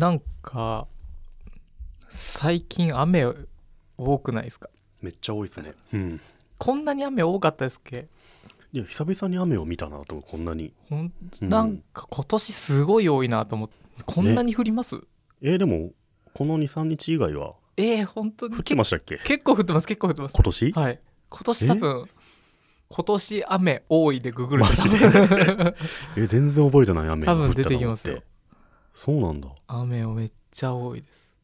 なんか最近雨多くないですかめっちゃ多いですね、うん、こんなに雨多かったですっけいや久々に雨を見たなとこんなにほんなんか今年すごい多いなと思って、こんなに降ります、ね、えー、でもこの23日以外はえー、本当に降ってましたっけ結構降ってます結構降ってます今年はい今年多分今年雨多いでググると え全然覚えてない雨多分出てきますよそうなんだ雨をめっちゃ多いです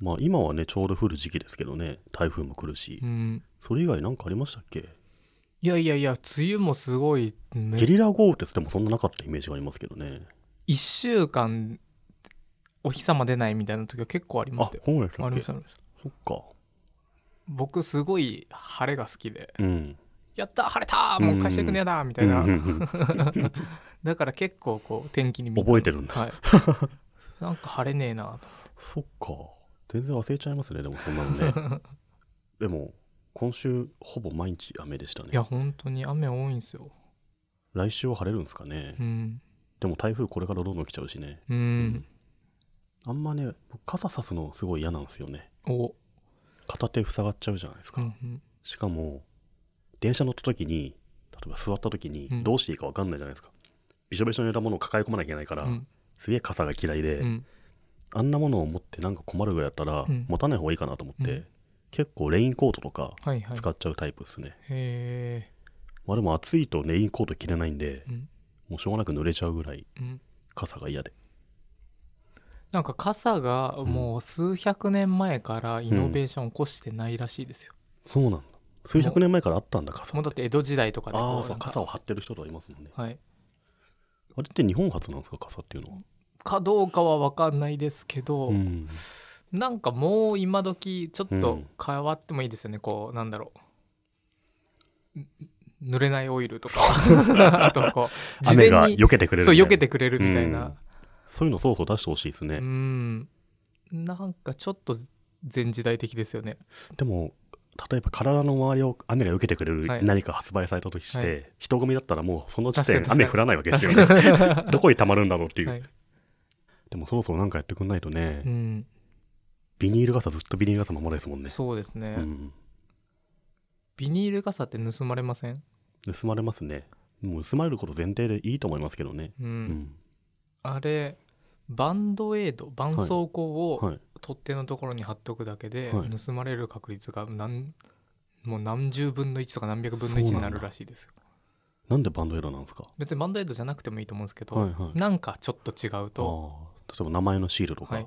まあ今はねちょうど降る時期ですけどね台風も来るし、うん、それ以外何かありましたっけいやいやいや梅雨もすごいゲリラ豪雨ってでもそんななかったイメージがありますけどね1週間お日様出ないみたいな時は結構ありましたよあありましたありましたそっか僕すごい晴れが好きで、うん、やった晴れたもう会社行くねえなみたいな、だから結構こう天気に覚えてるんだ、はい、なんか晴れねえなそっか全然忘れちゃいますねでもそんなのね でも今週ほぼ毎日雨でしたねいや本当に雨多いんですよ来週は晴れるんですかね、うん、でも台風これからどんどん来ちゃうしね、うん、うん、あんまね傘さすのすごい嫌なんですよね片手塞がっちゃうじゃないですか、うんうん、しかも電車乗った時に例えば座った時にどうしていいか分かんないじゃないですか、びしょびしょにいたものを抱え込まなきゃいけないから、うん、すげえ傘が嫌いで、うん、あんなものを持ってなんか困るぐらいだったら、うん、持たない方がいいかなと思って、結構レインコートとか使っちゃうタイプですね、はいはい、まあでも暑いとレインコート着れないんで、もうしょうがなく濡れちゃうぐらい傘が嫌で、なんか傘がもう数百年前からイノベーション起こしてないらしいですよ、そうなんだ数百年前からあったんだ傘もうだって江戸時代とかで傘を張ってる人とかいますもんねはいあれって日本初なんですか傘っていうのはかどうかは分かんないですけど、うんなんかもう今時ちょっと変わってもいいですよね、うん、こうなんだろう濡れないオイルとか あとこう雨が避けてくれるそう避けてくれるみたいな、うん、そういうのそうそう出してほしいですねうんなんかちょっと前時代的ですよねでも例えば体の周りを雨が受けてくれる何か発売されたとして、はい人混みだったらもうその時点雨降らないわけですよね どこにたまるんだろうっていう、はい、でもそろそろ何かやってくんないとね、うん、ビニール傘ずっとビニール傘守まですもんねそうですね、うん、ビニール傘って盗まれません盗まれますねもう盗まれること前提でいいと思いますけどね、うん、あれバンドエイド絆創膏を取っ手のところに貼っとくだけで、盗まれる確率が何もう何十分の1とか何百分の1になるらしいですよなんでバンドエイドなんですか別にバンドエイドじゃなくてもいいと思うんですけど、はいはいなんかちょっと違うと、例えば名前のシールとか、はい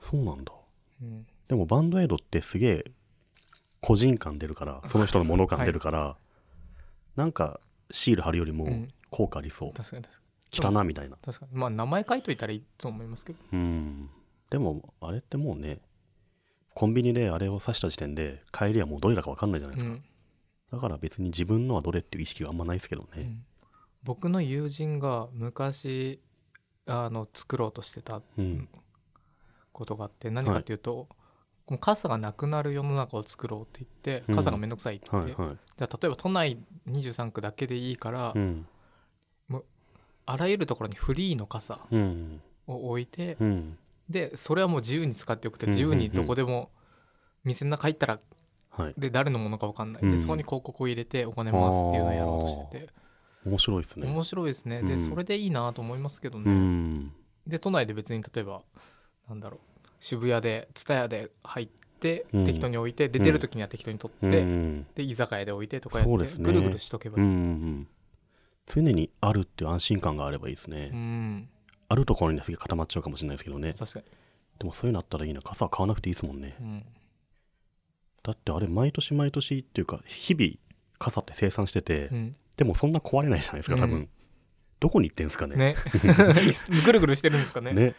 そうなんだうん、でもバンドエイドってすげえ個人感出るからその人のもの感出るから、なんかシール貼るよりも効果ありそう、確かに確かに汚なみたいな確かにまあ名前書いといたらいいと思いますけどうんでも、あれってもうね、コンビニであれを刺した時点で、帰りはもうどれだか分かんないじゃないですか。うん、だから別に自分のはどれっていう意識があんまないですけどね。うん、僕の友人が昔、あの、作ろうとしてたことがあって、何かっていうと、はいもう傘がなくなる世の中を作ろうって言って傘が面倒くさいって言って、はいはい、じゃ例えば都内23区だけでいいから、うん、あらゆるところにフリーの傘を置いて、うん、でそれはもう自由に使ってよくて自由にどこでも店の中入ったら、で誰のものか分かんない、でそこに広告を入れてお金回すっていうのをやろうとしてて面白いですね面白いですねで、それでいいなと思いますけどね、で都内で別に例えばなんだろう渋谷で蔦屋で入って適当に置いて、出出る時には適当に取って、で居酒屋で置いてとかやってぐるぐるしとけばいい、常にあるっていう安心感があればいいですねうんあるところにすげ固まっちゃうかもしれないですけどね確かにでもそういうのあったらいいな傘は買わなくていいですもんね、うん、だってあれ毎年毎年っていうか日々傘って生産してて、うん、でもそんな壊れないじゃないですか多分、うん、どこに行ってんすかねね ぐるぐるしてるんですかねね